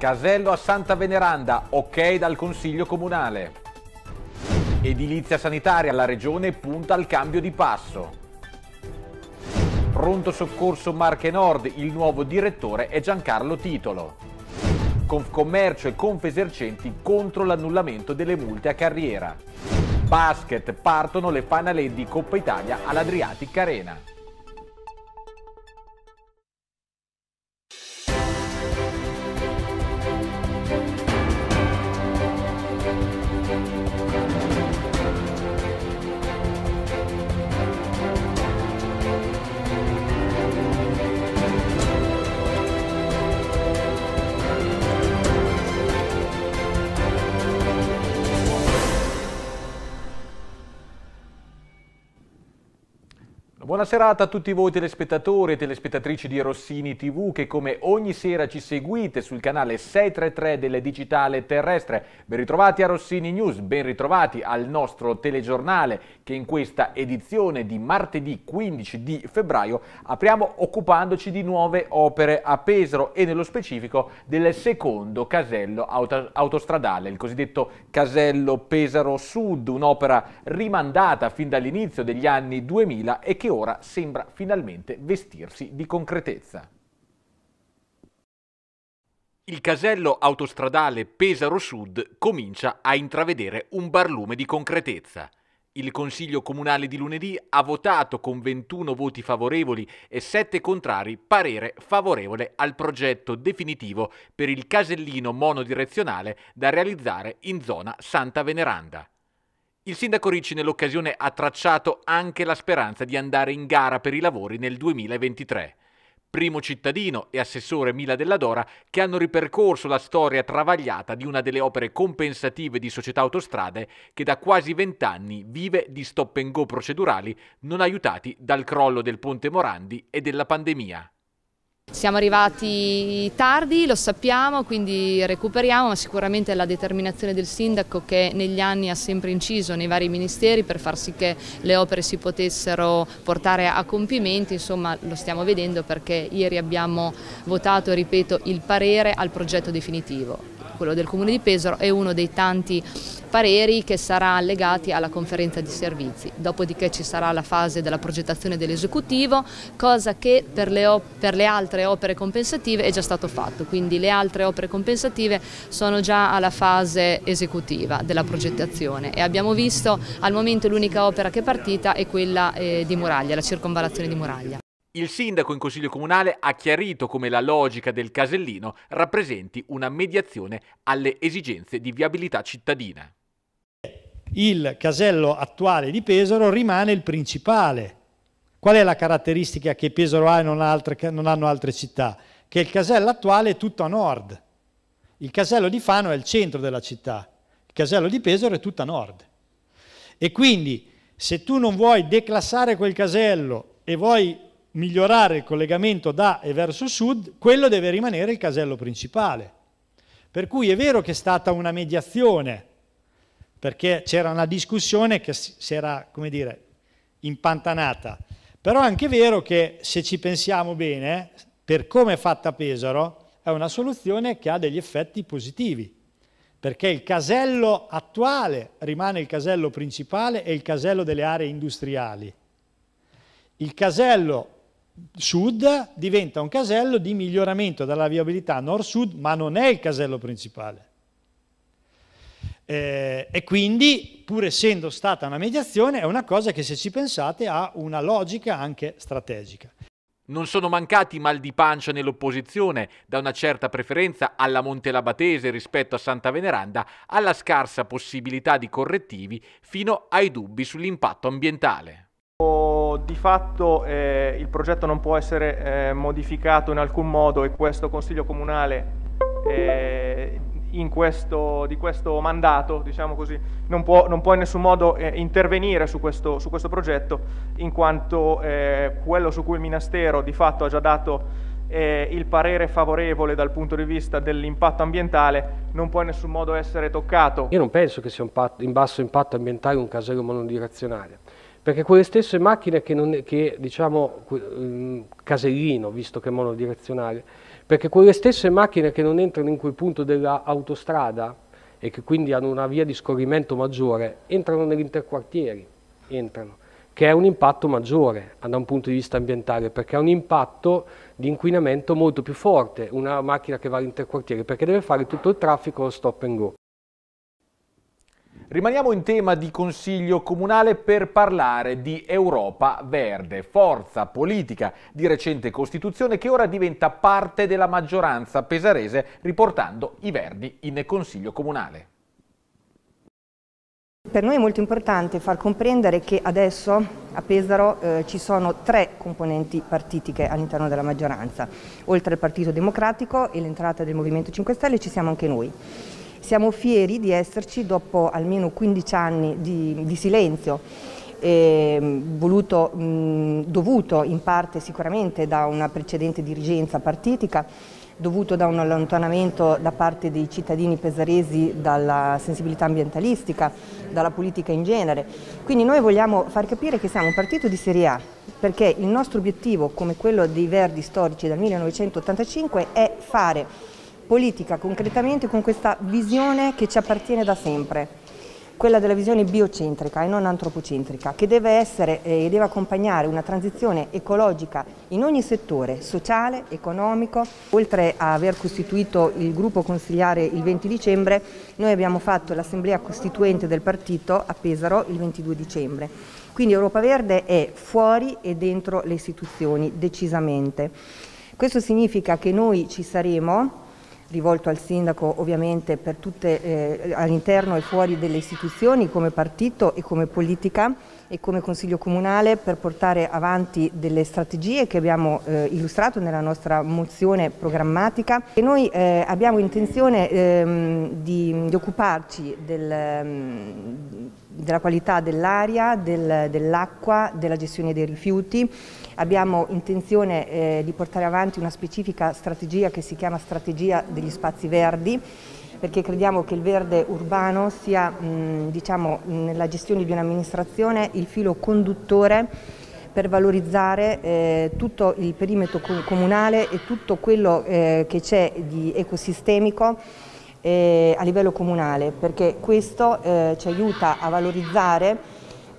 Casello a Santa Veneranda, ok dal Consiglio Comunale. Edilizia sanitaria, la Regione punta al cambio di passo. Pronto soccorso Marche Nord, il nuovo direttore è Giancarlo Titolo. Confcommercio e Confesercenti contro l'annullamento delle multe a carriera. Basket, partono le finale di Coppa Italia all'Adriatic Arena. Buona serata a tutti voi telespettatori e telespettatrici di Rossini TV che come ogni sera ci seguite sul canale 633 del Digitale Terrestre. Ben ritrovati a Rossini News, ben ritrovati al nostro telegiornale che in questa edizione di martedì 15 di febbraio apriamo occupandoci di nuove opere a Pesaro e nello specifico del secondo casello aut autostradale, il cosiddetto casello Pesaro Sud, un'opera rimandata fin dall'inizio degli anni 2000 e che ora ora sembra finalmente vestirsi di concretezza. Il casello autostradale Pesaro Sud comincia a intravedere un barlume di concretezza. Il Consiglio Comunale di lunedì ha votato con 21 voti favorevoli e 7 contrari parere favorevole al progetto definitivo per il casellino monodirezionale da realizzare in zona Santa Veneranda. Il sindaco Ricci nell'occasione ha tracciato anche la speranza di andare in gara per i lavori nel 2023 primo cittadino e assessore Mila della Dora, che hanno ripercorso la storia travagliata di una delle opere compensative di società autostrade che da quasi vent'anni vive di stop and go procedurali non aiutati dal crollo del ponte Morandi e della pandemia. Siamo arrivati tardi, lo sappiamo, quindi recuperiamo, ma sicuramente la determinazione del sindaco che negli anni ha sempre inciso nei vari ministeri per far sì che le opere si potessero portare a compimento, insomma lo stiamo vedendo perché ieri abbiamo votato, ripeto, il parere al progetto definitivo quello del Comune di Pesaro, è uno dei tanti pareri che sarà legati alla conferenza di servizi. Dopodiché ci sarà la fase della progettazione dell'esecutivo, cosa che per le, per le, altre opere compensative è già stato fatto, quindi le altre opere compensative sono già alla fase esecutiva della progettazione e abbiamo visto al momento l'unica opera che è partita è quella eh, di Muraglia, la circonvalazione di Muraglia. Il sindaco in consiglio comunale ha chiarito come la logica del casellino rappresenti una mediazione alle esigenze di viabilità cittadina. Il casello attuale di Pesaro rimane il principale. Qual è la caratteristica che Pesaro ha e non, altre, non hanno altre città? Che il casello attuale è tutto a nord. Il casello di Fano è il centro della città. Il casello di Pesaro è tutto a nord. E quindi se tu non vuoi declassare quel casello e vuoi migliorare il collegamento da e verso sud, quello deve rimanere il casello principale. Per cui è vero che è stata una mediazione, perché c'era una discussione che si era, come dire, impantanata. Però è anche vero che, se ci pensiamo bene, per come è fatta Pesaro, è una soluzione che ha degli effetti positivi, perché il casello attuale rimane il casello principale e il casello delle aree industriali. Il casello sud diventa un casello di miglioramento della viabilità nord-sud, ma non è il casello principale. Eh, e quindi, pur essendo stata una mediazione, è una cosa che se ci pensate ha una logica anche strategica. Non sono mancati mal di pancia nell'opposizione, da una certa preferenza alla Montelabatese rispetto a Santa Veneranda, alla scarsa possibilità di correttivi, fino ai dubbi sull'impatto ambientale. Di fatto eh, il progetto non può essere eh, modificato in alcun modo e questo Consiglio Comunale eh, questo, di questo mandato diciamo così, non, può, non, può, in nessun modo eh, intervenire su questo, su questo, progetto in quanto eh, quello su cui il Ministero di fatto ha già dato eh, il parere favorevole dal punto di vista dell'impatto ambientale non può in nessun modo essere toccato. Io non penso che sia un, patto, un basso impatto ambientale un casello monodirezionale perché quelle stesse macchine che, non, che diciamo, mm, casellino, visto che è monodirezionale, perché quelle stesse macchine che non entrano in quel punto dell'autostrada e che quindi hanno una via di scorrimento maggiore, entrano nell'interquartieri, entrano, che è un impatto maggiore da un punto di vista ambientale, perché ha un impatto di inquinamento molto più forte una macchina che va all'interquartiere, perché deve fare tutto il traffico stop and go. Rimaniamo in tema di Consiglio Comunale per parlare di Europa Verde, forza politica di recente Costituzione che ora diventa parte della maggioranza pesarese riportando i Verdi in Consiglio Comunale. Per noi è molto importante far comprendere che adesso a Pesaro eh, ci sono tre componenti partitiche all'interno della maggioranza. Oltre al Partito Democratico e l'entrata del Movimento 5 Stelle ci siamo anche noi. Siamo fieri di esserci dopo almeno 15 anni di, di silenzio, eh, voluto, mh, dovuto in parte sicuramente da una precedente dirigenza partitica, dovuto da un allontanamento da parte dei cittadini pesaresi dalla sensibilità ambientalistica, dalla politica in genere. Quindi noi vogliamo far capire che siamo un partito di Serie A, perché il nostro obiettivo, come quello dei Verdi storici dal 1985, è fare politica concretamente con questa visione che ci appartiene da sempre, quella della visione biocentrica e non antropocentrica, che deve essere eh, e deve accompagnare una transizione ecologica in ogni settore, sociale, economico. Oltre a aver costituito il gruppo consigliare il 20 dicembre, noi abbiamo fatto l'assemblea costituente del partito a Pesaro il 22 dicembre. Quindi Europa Verde è fuori e dentro le istituzioni, decisamente. Questo significa che noi ci saremo rivolto al sindaco ovviamente per tutte eh, all'interno e fuori delle istituzioni come partito e come politica e come consiglio comunale per portare avanti delle strategie che abbiamo eh, illustrato nella nostra mozione programmatica e noi eh, abbiamo intenzione ehm, di, di, occuparci del, ehm, della qualità dell'aria, del, dell'acqua, della gestione dei rifiuti abbiamo intenzione eh, di portare avanti una specifica strategia che si chiama strategia degli spazi verdi perché crediamo che il verde urbano sia mh, diciamo, nella gestione di un'amministrazione il filo conduttore per valorizzare eh, tutto il perimetro comunale e tutto quello eh, che c'è di ecosistemico eh, a livello comunale, perché questo eh, ci aiuta a valorizzare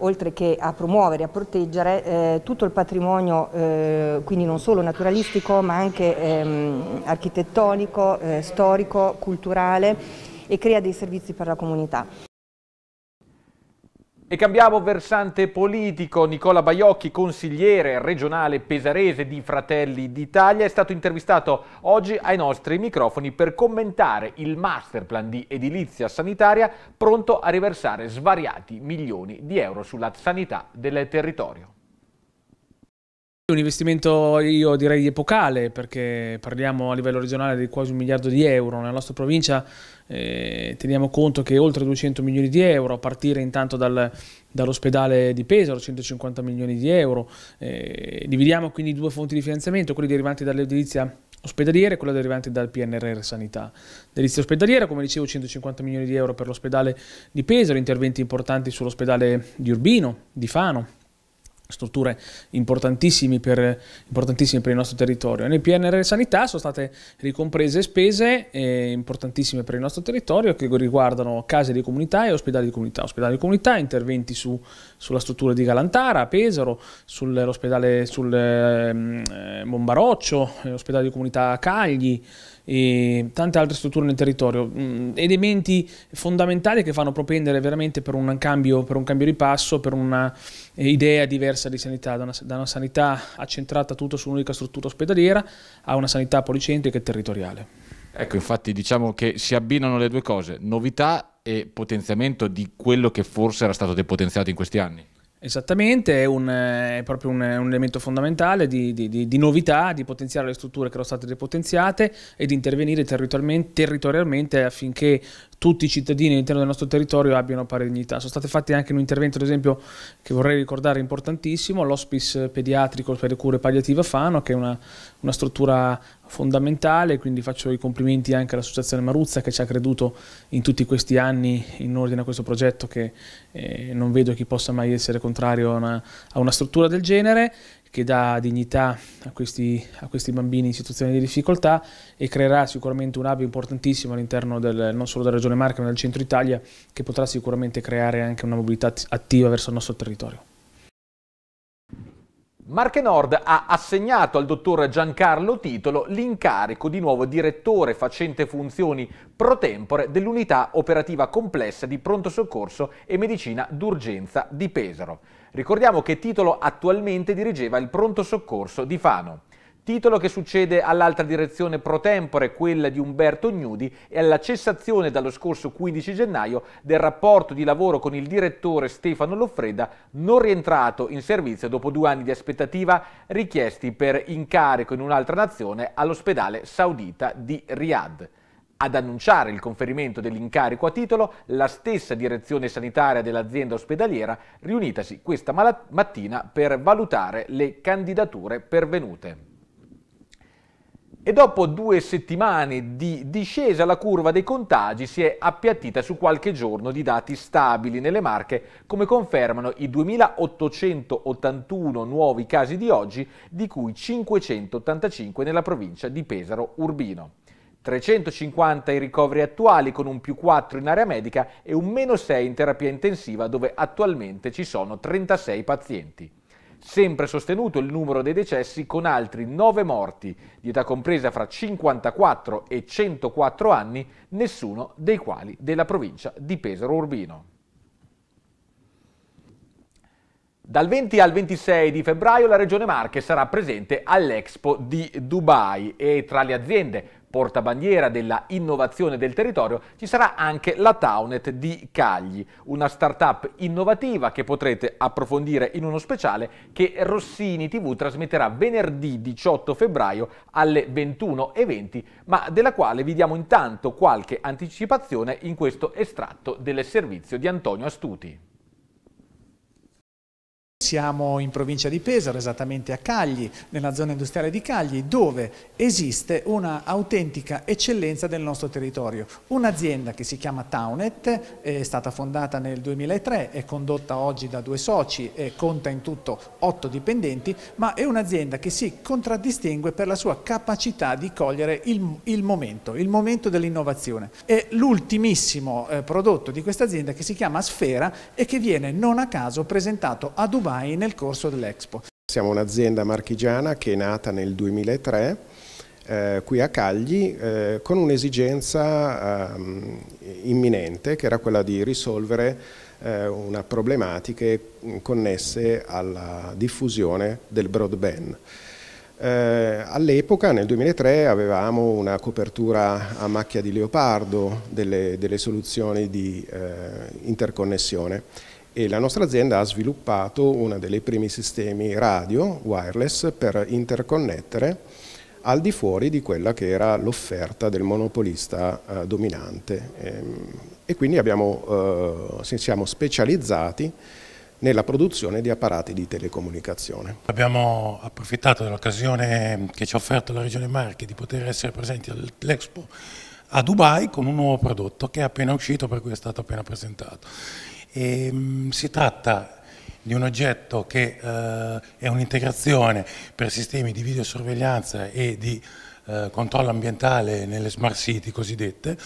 oltre che a promuovere, e a proteggere eh, tutto il patrimonio, eh, quindi non solo naturalistico ma anche ehm, architettonico, eh, storico, culturale e crea dei servizi per la comunità. E cambiamo versante politico. Nicola Baiocchi, consigliere regionale pesarese di Fratelli d'Italia, è stato intervistato oggi ai nostri microfoni per commentare il masterplan di edilizia sanitaria pronto a riversare svariati milioni di euro sulla sanità del territorio. Un investimento io direi epocale perché parliamo a livello regionale di quasi un miliardo di euro, nella nostra provincia eh, teniamo conto che oltre 200 milioni di euro, a partire intanto dal, dall'ospedale di Pesaro 150 milioni di euro, eh, dividiamo quindi due fonti di finanziamento, quelli derivanti dall'edilizia ospedaliera e quella derivante dal PNRR Sanità. Delizia ospedaliera, come dicevo, 150 milioni di euro per l'ospedale di Pesaro, interventi importanti sull'ospedale di Urbino, di Fano, strutture importantissime per, importantissime per il nostro territorio. Nel PNR Sanità sono state ricomprese spese eh, importantissime per il nostro territorio che riguardano case di comunità e ospedali di comunità, ospedali di comunità, interventi su sulla struttura di Galantara, Pesaro, sull'ospedale sul, eh, ehm, eh Bombaroccio, eh, l'ospedale di comunità Cagli e tante altre strutture nel territorio, mm, elementi fondamentali che fanno propendere veramente per un cambio, per un cambio di passo, per un'idea eh, diversa di sanità, da una, da una sanità accentrata tutto su un'unica struttura ospedaliera a una sanità policentrica e territoriale. Ecco, infatti diciamo che si abbinano le due cose, novità e potenziamento di quello che forse era stato depotenziato in questi anni. Esattamente, è, un, eh, è proprio un, un, elemento fondamentale di, di, di, di, novità, di potenziare le strutture che erano state depotenziate e di intervenire territorialmente, territorialmente affinché tutti i cittadini all'interno del nostro territorio abbiano pari dignità. Sono stati fatti anche un intervento, ad esempio, che vorrei ricordare importantissimo, l'hospice pediatrico per le cure palliative a Fano, che è una, una struttura fondamentale, quindi faccio i complimenti anche all'Associazione Maruzza che ci ha creduto in tutti questi anni in ordine a questo progetto che eh, non vedo chi possa mai essere contrario a una, a una struttura del genere che dà dignità a questi, a questi, bambini in situazioni di difficoltà e creerà sicuramente un hub importantissimo all'interno non solo della Regione Marca ma del centro Italia che potrà sicuramente creare anche una mobilità attiva verso il nostro territorio. Marche Nord ha assegnato al dottor Giancarlo Titolo l'incarico di nuovo direttore facente funzioni pro tempore dell'unità operativa complessa di pronto soccorso e medicina d'urgenza di Pesaro. Ricordiamo che Titolo attualmente dirigeva il pronto soccorso di Fano. Titolo che succede all'altra direzione pro tempore, quella di Umberto Gnudi, e alla cessazione dallo scorso 15 gennaio del rapporto di lavoro con il direttore Stefano Loffreda, non rientrato in servizio dopo due anni di aspettativa richiesti per incarico in un'altra nazione all'ospedale saudita di Riyadh. Ad annunciare il conferimento dell'incarico a titolo la stessa direzione sanitaria dell'azienda ospedaliera, riunitasi questa mattina per valutare le candidature pervenute e dopo due settimane di discesa la curva dei contagi si è appiattita su qualche giorno di dati stabili nelle Marche, come confermano i 2.881 nuovi casi di oggi, di cui 585 nella provincia di Pesaro Urbino. 350 i ricoveri attuali con un più 4 in area medica e un meno 6 in terapia intensiva dove attualmente ci sono 36 pazienti sempre sostenuto il numero dei decessi con altri 9 morti, di età compresa fra 54 e 104 anni, nessuno dei quali della provincia di Pesaro Urbino. Dal 20 al 26 di febbraio la Regione Marche sarà presente all'Expo di Dubai e tra le aziende portabandiera della innovazione del territorio, ci sarà anche la Taunet di Cagli, una start-up innovativa che potrete approfondire in uno speciale che Rossini TV trasmetterà venerdì 18 febbraio alle 21.20, ma della quale vi diamo intanto qualche anticipazione in questo estratto del servizio di Antonio Astuti siamo in provincia di Pesaro, esattamente a Cagli, nella zona industriale di Cagli, dove esiste una autentica eccellenza del nostro territorio. Un'azienda che si chiama Townet, è stata fondata nel 2003, è condotta oggi da due soci e conta in tutto otto dipendenti, ma è un'azienda che si contraddistingue per la sua capacità di cogliere il, il momento, il momento dell'innovazione. È l'ultimissimo eh, prodotto di questa azienda che si chiama Sfera e che viene non a caso presentato a Dubai mai nel corso dell'Expo. Siamo un'azienda marchigiana che è nata nel 2003 eh, qui a Cagli eh, con un'esigenza eh, imminente che era quella di risolvere eh, una problematica connessa alla diffusione del broadband. Eh, All'epoca, nel 2003, avevamo una copertura a macchia di leopardo delle, delle soluzioni di eh, interconnessione e la nostra azienda ha sviluppato uno dei primi sistemi radio wireless per interconnettere al di fuori di quella che era l'offerta del monopolista eh, dominante e, ehm, e quindi abbiamo, eh, siamo specializzati nella produzione di apparati di telecomunicazione. Abbiamo approfittato dell'occasione che ci ha offerto la Regione Marche di poter essere presenti all'Expo a Dubai con un nuovo prodotto che è appena uscito per cui è stato appena presentato. E, ehm, si tratta di un oggetto che eh, è un'integrazione per sistemi di videosorveglianza e di eh, controllo ambientale nelle smart city cosiddette,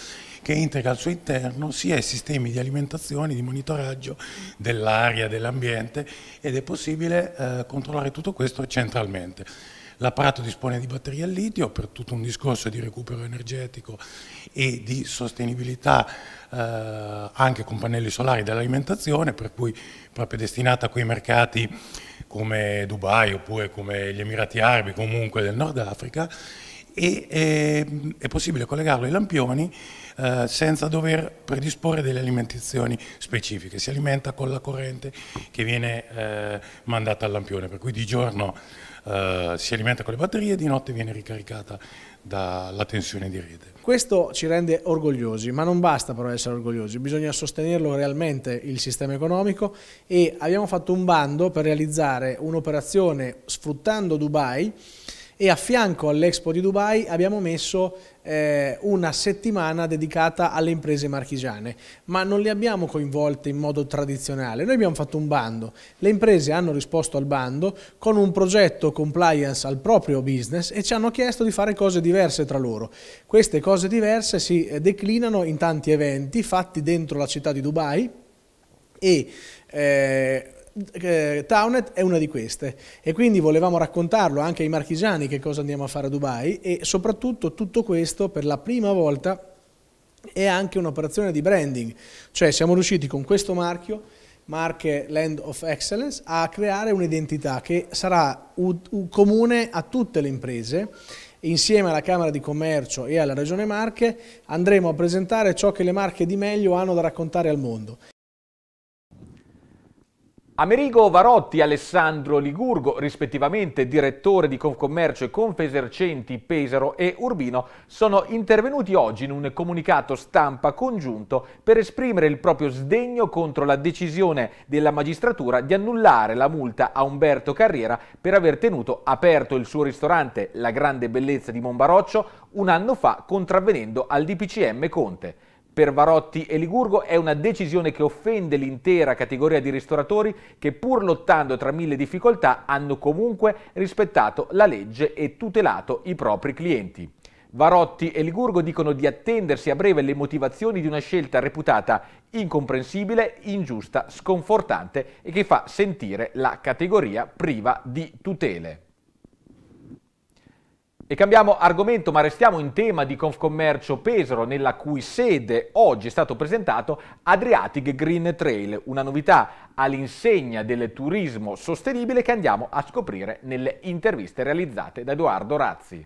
che integra al suo interno sia i sistemi di alimentazione, di monitoraggio dell'aria, dell'ambiente ed è possibile eh, controllare tutto questo centralmente. L'apparato dispone di batterie al litio per tutto un discorso di recupero energetico e di sostenibilità eh, anche con pannelli solari dell'alimentazione, per cui proprio destinata a quei mercati come Dubai oppure come gli Emirati Arabi, comunque del Nord Africa, e è, ehm, è possibile collegarlo ai lampioni eh, senza dover predisporre delle alimentazioni specifiche, si alimenta con la corrente che viene eh, mandata al lampione, per cui di giorno eh, si alimenta con le batterie, e di notte viene ricaricata dalla tensione di rete. Questo ci rende orgogliosi, ma non basta però essere orgogliosi, bisogna sostenerlo realmente il sistema economico e abbiamo fatto un bando per realizzare un'operazione sfruttando Dubai e a fianco all'Expo di Dubai abbiamo messo eh, una settimana dedicata alle imprese marchigiane, ma non le abbiamo coinvolte in modo tradizionale, noi abbiamo fatto un bando, le imprese hanno risposto al bando con un progetto compliance al proprio business e ci hanno chiesto di fare cose diverse tra loro. Queste cose diverse si eh, declinano in tanti eventi fatti dentro la città di Dubai e eh, eh, Townet è una di queste e quindi volevamo raccontarlo anche ai marchigiani che cosa andiamo a fare a Dubai e soprattutto tutto questo per la prima volta è anche un'operazione di branding, cioè siamo riusciti con questo marchio, Marche Land of Excellence, a creare un'identità che sarà comune a tutte le imprese insieme alla Camera di Commercio e alla Regione Marche andremo a presentare ciò che le Marche di meglio hanno da raccontare al mondo. Amerigo Varotti e Alessandro Ligurgo, rispettivamente direttore di Confcommercio e Confesercenti Pesaro e Urbino, sono intervenuti oggi in un comunicato stampa congiunto per esprimere il proprio sdegno contro la decisione della magistratura di annullare la multa a Umberto Carriera per aver tenuto aperto il suo ristorante La Grande Bellezza di Monbaroccio un anno fa contravvenendo al DPCM Conte per Varotti e Ligurgo è una decisione che offende l'intera categoria di ristoratori che pur lottando tra mille difficoltà hanno comunque rispettato la legge e tutelato i propri clienti. Varotti e Ligurgo dicono di attendersi a breve le motivazioni di una scelta reputata incomprensibile, ingiusta, sconfortante e che fa sentire la categoria priva di tutele. E cambiamo argomento, ma restiamo in tema di Confcommercio Pesaro, nella cui sede oggi è stato presentato Adriatic Green Trail, una novità all'insegna del turismo sostenibile che andiamo a scoprire nelle interviste realizzate da Edoardo Razzi.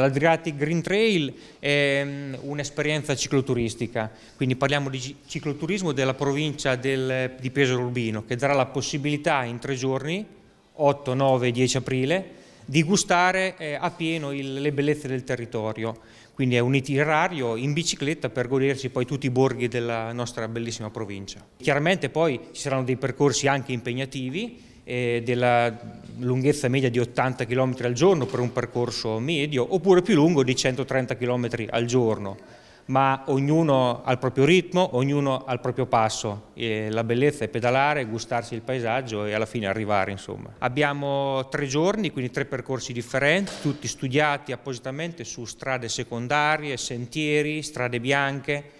L'Adriatic Green Trail è mm, un'esperienza cicloturistica, quindi parliamo di cicloturismo della provincia del, di Pesaro Urbino, che darà la possibilità in tre giorni, 8, 9 10 aprile, di gustare eh, pieno il, le bellezze del territorio. Quindi è un itinerario in bicicletta per godersi poi tutti i borghi della nostra bellissima provincia. Chiaramente poi ci saranno dei percorsi anche impegnativi, eh, della lunghezza media di 80 km al giorno per un percorso medio, oppure più lungo di 130 km al giorno ma ognuno al proprio ritmo, ognuno al proprio passo. E la bellezza è pedalare, gustarsi il paesaggio e alla fine arrivare. Insomma. Abbiamo tre giorni, quindi tre percorsi differenti, tutti studiati appositamente su strade secondarie, sentieri, strade bianche,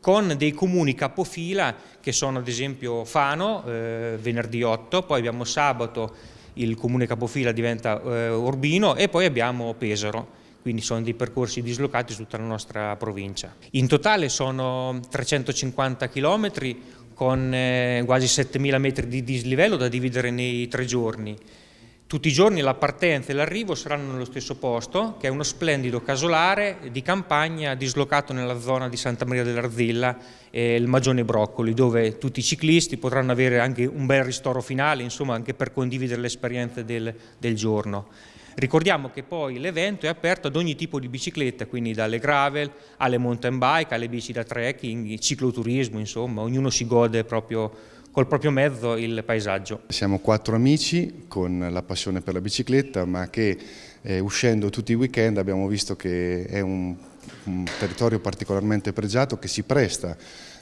con dei comuni capofila che sono ad esempio Fano, eh, venerdì 8, poi abbiamo sabato il comune capofila diventa eh, Urbino e poi abbiamo Pesaro quindi sono dei percorsi dislocati su tutta la nostra provincia. In totale sono 350 km con eh, quasi 7.000 metri di dislivello da dividere nei tre giorni. Tutti i giorni la partenza e l'arrivo saranno nello stesso posto, che è uno splendido casolare di campagna dislocato nella zona di Santa Maria dell'Arzilla e il Magione Broccoli, dove tutti i ciclisti potranno avere anche un bel ristoro finale, insomma anche per condividere le esperienze del, del giorno. Ricordiamo che poi l'evento è aperto ad ogni tipo di bicicletta, quindi dalle gravel alle mountain bike, alle bici da trekking, cicloturismo, insomma, ognuno si gode proprio col proprio mezzo il paesaggio. Siamo quattro amici con la passione per la bicicletta, ma che eh, uscendo tutti i weekend abbiamo visto che è un, un territorio particolarmente pregiato che si presta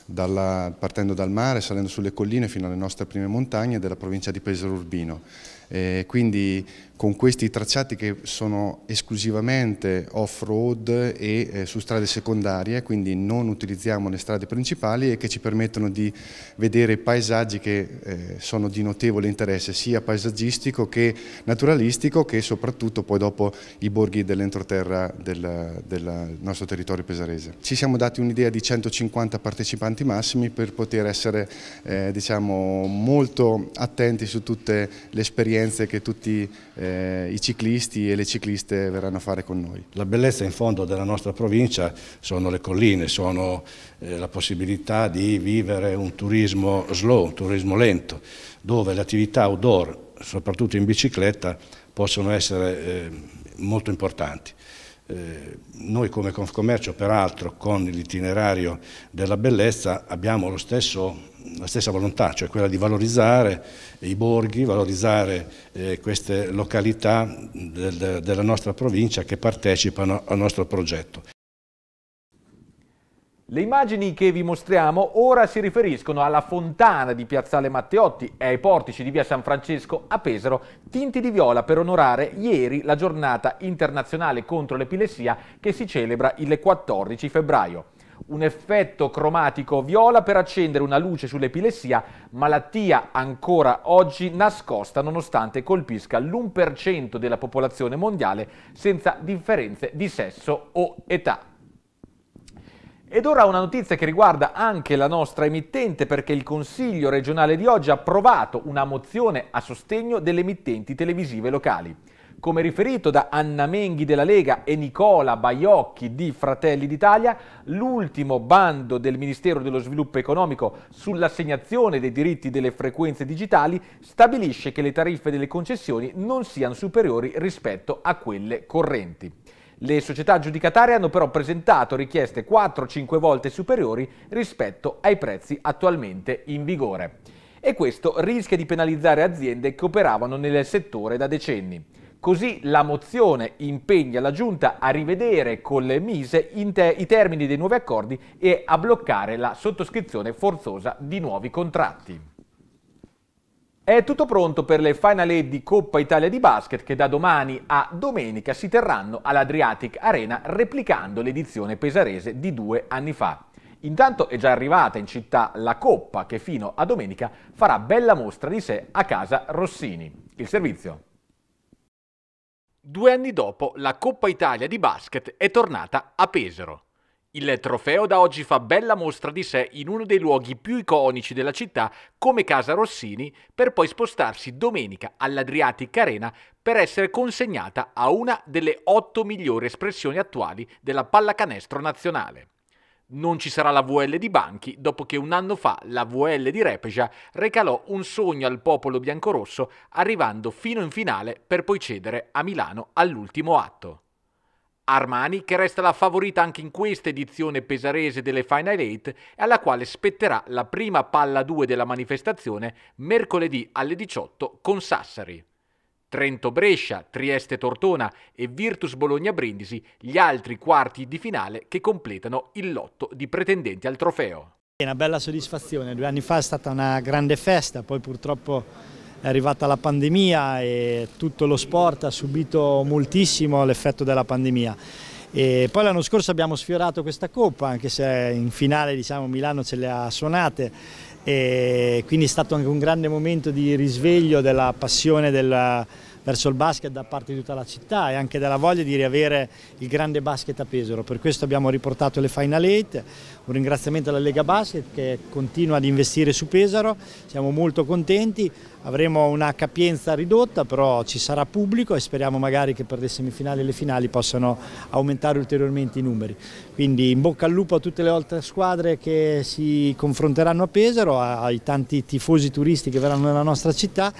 dalla, partendo dal mare, salendo sulle colline fino alle nostre prime montagne della provincia di Pesaro Urbino. Eh, quindi con questi tracciati che sono esclusivamente off-road e eh, su strade secondarie, quindi non utilizziamo le strade principali e che ci permettono di vedere paesaggi che eh, sono di notevole interesse sia paesaggistico che naturalistico che soprattutto poi dopo i borghi dell'entroterra del, del nostro territorio pesarese. Ci siamo dati un'idea di 150 partecipanti massimi per poter essere eh, diciamo, molto attenti su tutte le esperienze che tutti eh, eh, i ciclisti e le cicliste verranno a fare con noi. La bellezza in fondo della nostra provincia sono le colline, sono eh, la possibilità di vivere un turismo slow, un turismo lento, dove le attività outdoor, soprattutto in bicicletta, possono essere eh, molto importanti. Eh, noi come Confcommercio peraltro con l'itinerario della bellezza abbiamo lo stesso la stessa volontà, cioè quella di valorizzare i borghi, valorizzare eh, queste località del, della nostra provincia che partecipano al nostro progetto. Le immagini che vi mostriamo ora si riferiscono alla fontana di Piazzale Matteotti e ai portici di Via San Francesco a Pesaro, tinti di viola per onorare ieri la giornata internazionale contro l'epilessia che si celebra il 14 febbraio un effetto cromatico viola per accendere una luce sull'epilessia, malattia ancora oggi nascosta nonostante colpisca l'1% della popolazione mondiale senza differenze di sesso o età. Ed ora una notizia che riguarda anche la nostra emittente perché il Consiglio regionale di oggi ha approvato una mozione a sostegno delle emittenti televisive locali come riferito da Anna Menghi della Lega e Nicola Baiocchi di Fratelli d'Italia, l'ultimo bando del Ministero dello Sviluppo Economico sull'assegnazione dei diritti delle frequenze digitali stabilisce che le tariffe delle concessioni non siano superiori rispetto a quelle correnti. Le società giudicatarie hanno però presentato richieste 4-5 volte superiori rispetto ai prezzi attualmente in vigore. E questo rischia di penalizzare aziende che operavano nel settore da decenni. Così la mozione impegna la Giunta a rivedere con le Mise te i termini dei nuovi accordi e a bloccare la sottoscrizione forzosa di nuovi contratti. È tutto pronto per le Final Eight di Coppa Italia di Basket che da domani a domenica si terranno all'Adriatic Arena replicando l'edizione pesarese di due anni fa. Intanto è già arrivata in città la Coppa che fino a domenica farà bella mostra di sé a casa Rossini. Il servizio. Due anni dopo la Coppa Italia di basket è tornata a Pesaro. Il trofeo da oggi fa bella mostra di sé in uno dei luoghi più iconici della città come Casa Rossini per poi spostarsi domenica all'Adriatic Arena per essere consegnata a una delle otto migliori espressioni attuali della pallacanestro nazionale. Non ci sarà la VL di Banchi dopo che un anno fa la VL di Repeja recalò un sogno al popolo biancorosso arrivando fino in finale per poi cedere a Milano all'ultimo atto. Armani che resta la favorita anche in questa edizione pesarese delle Final Eight, e alla quale spetterà la prima palla 2 della manifestazione mercoledì alle 18 con Sassari. Trento-Brescia, Trieste-Tortona e Virtus Bologna-Brindisi gli altri quarti di finale che completano il lotto di pretendenti al trofeo. È una bella soddisfazione, due anni fa è stata una grande festa, poi purtroppo è arrivata la pandemia e tutto lo sport ha subito moltissimo l'effetto della pandemia. E poi l'anno scorso abbiamo sfiorato questa coppa, anche se in finale diciamo, Milano ce le ha suonate e quindi è stato anche un grande momento di risveglio della passione della verso il basket da parte di tutta la città e anche della voglia di riavere il grande basket a Pesaro. Per questo abbiamo riportato le Final 8, un ringraziamento alla Lega Basket che continua ad investire su Pesaro, siamo molto contenti, avremo una capienza ridotta però ci sarà pubblico e speriamo magari che per le semifinali e le finali possano aumentare ulteriormente i numeri. Quindi in bocca al lupo a tutte le altre squadre che si confronteranno a Pesaro, ai tanti tifosi turisti che verranno nella nostra città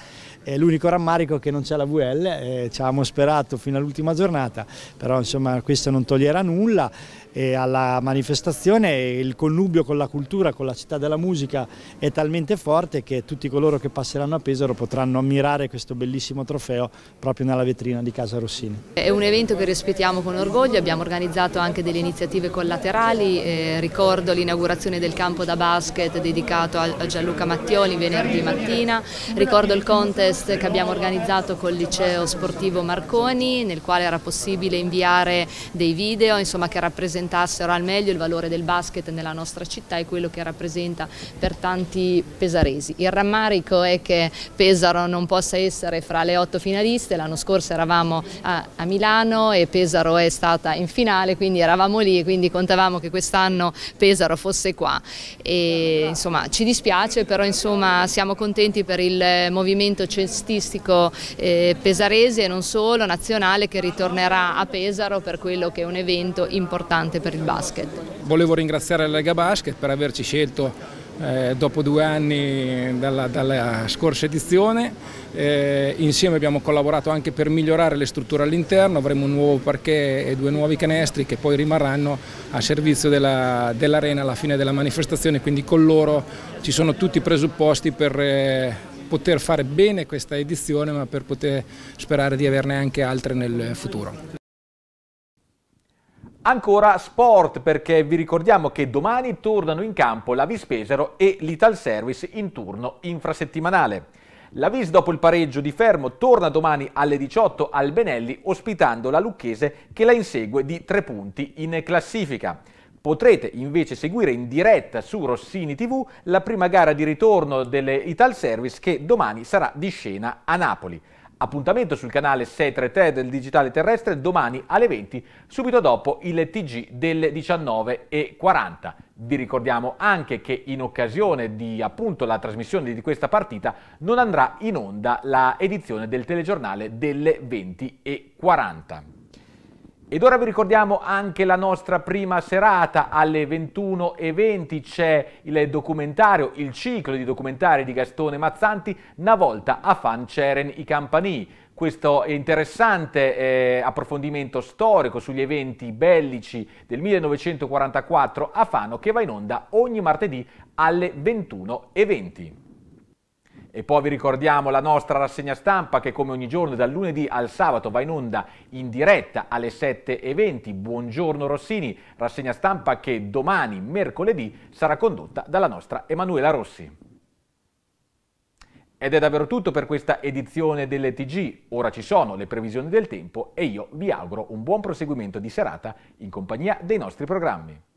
è l'unico rammarico che non c'è la VL, eh, ci avevamo sperato fino all'ultima giornata, però insomma questo non toglierà nulla e alla manifestazione il connubio con la cultura, con la città della musica è talmente forte che tutti coloro che passeranno a Pesaro potranno ammirare questo bellissimo trofeo proprio nella vetrina di Casa Rossini. È un evento che rispettiamo con orgoglio, abbiamo organizzato anche delle iniziative collaterali, eh, ricordo l'inaugurazione del campo da basket dedicato a Gianluca Mattioli venerdì mattina, ricordo il contest contest che abbiamo organizzato col liceo sportivo Marconi nel quale era possibile inviare dei video insomma, che rappresentassero al meglio il valore del basket nella nostra città e quello che rappresenta per tanti pesaresi. Il rammarico è che Pesaro non possa essere fra le otto finaliste, l'anno scorso eravamo a, a Milano e Pesaro è stata in finale quindi eravamo lì e quindi contavamo che quest'anno Pesaro fosse qua e insomma ci dispiace però insomma siamo contenti per il movimento cestistico eh, pesarese e non solo, nazionale che ritornerà a Pesaro per quello che è un evento importante per il basket. Volevo ringraziare la Lega Basket per averci scelto eh, dopo due anni dalla, dalla scorsa edizione. Eh, insieme abbiamo collaborato anche per migliorare le strutture all'interno, avremo un nuovo parquet e due nuovi canestri che poi rimarranno a servizio dell'arena dell alla fine della manifestazione, quindi con loro ci sono tutti i presupposti per... Eh, poter fare bene questa edizione ma per poter sperare di averne anche altre nel futuro. Ancora sport perché vi ricordiamo che domani tornano in campo la Vispesero e l'Ital Service in turno infrasettimanale. La Vis dopo il pareggio di Fermo torna domani alle 18 al Benelli ospitando la Lucchese che la insegue di tre punti in classifica. Potrete invece seguire in diretta su Rossini TV la prima gara di ritorno delle Ital Service che domani sarà di scena a Napoli. Appuntamento sul canale 633 del Digitale Terrestre domani alle 20, subito dopo il TG delle 19.40. Vi ricordiamo anche che in occasione di appunto la trasmissione di questa partita non andrà in onda la edizione del telegiornale delle 20.40. Ed ora vi ricordiamo anche la nostra prima serata alle 21.20 c'è il documentario, il ciclo di documentari di Gastone Mazzanti, una volta a Fan Ceren i Campani questo interessante eh, approfondimento storico sugli eventi bellici del 1944 a Fano che va in onda ogni martedì alle 21.20. E poi vi ricordiamo la nostra rassegna stampa che come ogni giorno dal lunedì al sabato va in onda in diretta alle 7.20. Buongiorno Rossini, rassegna stampa che domani, mercoledì, sarà condotta dalla nostra Emanuela Rossi. Ed è davvero tutto per questa edizione delle TG. Ora ci sono le previsioni del tempo e io vi auguro un buon proseguimento di serata in compagnia dei nostri programmi.